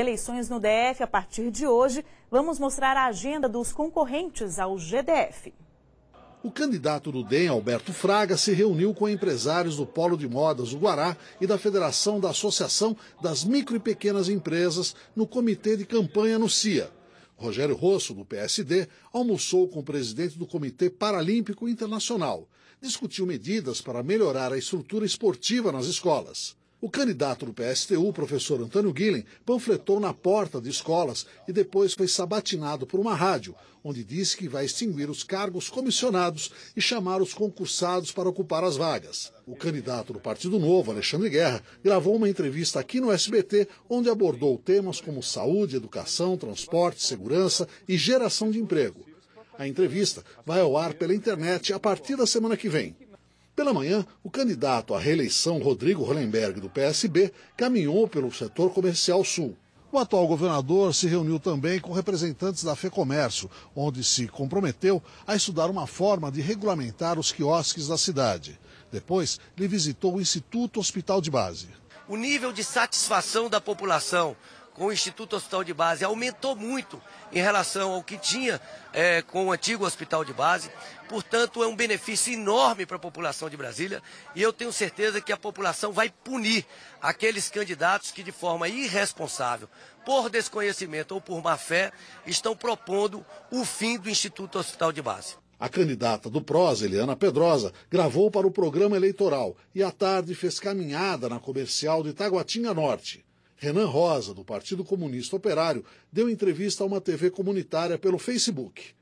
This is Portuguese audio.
eleições no DF a partir de hoje, vamos mostrar a agenda dos concorrentes ao GDF. O candidato do DEM, Alberto Fraga, se reuniu com empresários do Polo de Modas, o Guará, e da Federação da Associação das Micro e Pequenas Empresas no Comitê de Campanha no CIA. Rogério Rosso, do PSD, almoçou com o presidente do Comitê Paralímpico Internacional. Discutiu medidas para melhorar a estrutura esportiva nas escolas. O candidato do PSTU, o professor Antônio Guilhem, panfletou na porta de escolas e depois foi sabatinado por uma rádio, onde disse que vai extinguir os cargos comissionados e chamar os concursados para ocupar as vagas. O candidato do Partido Novo, Alexandre Guerra, gravou uma entrevista aqui no SBT, onde abordou temas como saúde, educação, transporte, segurança e geração de emprego. A entrevista vai ao ar pela internet a partir da semana que vem. Pela manhã, o candidato à reeleição Rodrigo Hollenberg, do PSB, caminhou pelo setor comercial sul. O atual governador se reuniu também com representantes da FEComércio, onde se comprometeu a estudar uma forma de regulamentar os quiosques da cidade. Depois, ele visitou o Instituto Hospital de Base. O nível de satisfação da população com o Instituto Hospital de Base aumentou muito em relação ao que tinha é, com o antigo Hospital de Base. Portanto, é um benefício enorme para a população de Brasília e eu tenho certeza que a população vai punir aqueles candidatos que, de forma irresponsável, por desconhecimento ou por má fé, estão propondo o fim do Instituto Hospital de Base. A candidata do PROS, Eliana Pedrosa, gravou para o programa eleitoral e à tarde fez caminhada na comercial de Itaguatinga Norte. Renan Rosa, do Partido Comunista Operário, deu entrevista a uma TV comunitária pelo Facebook.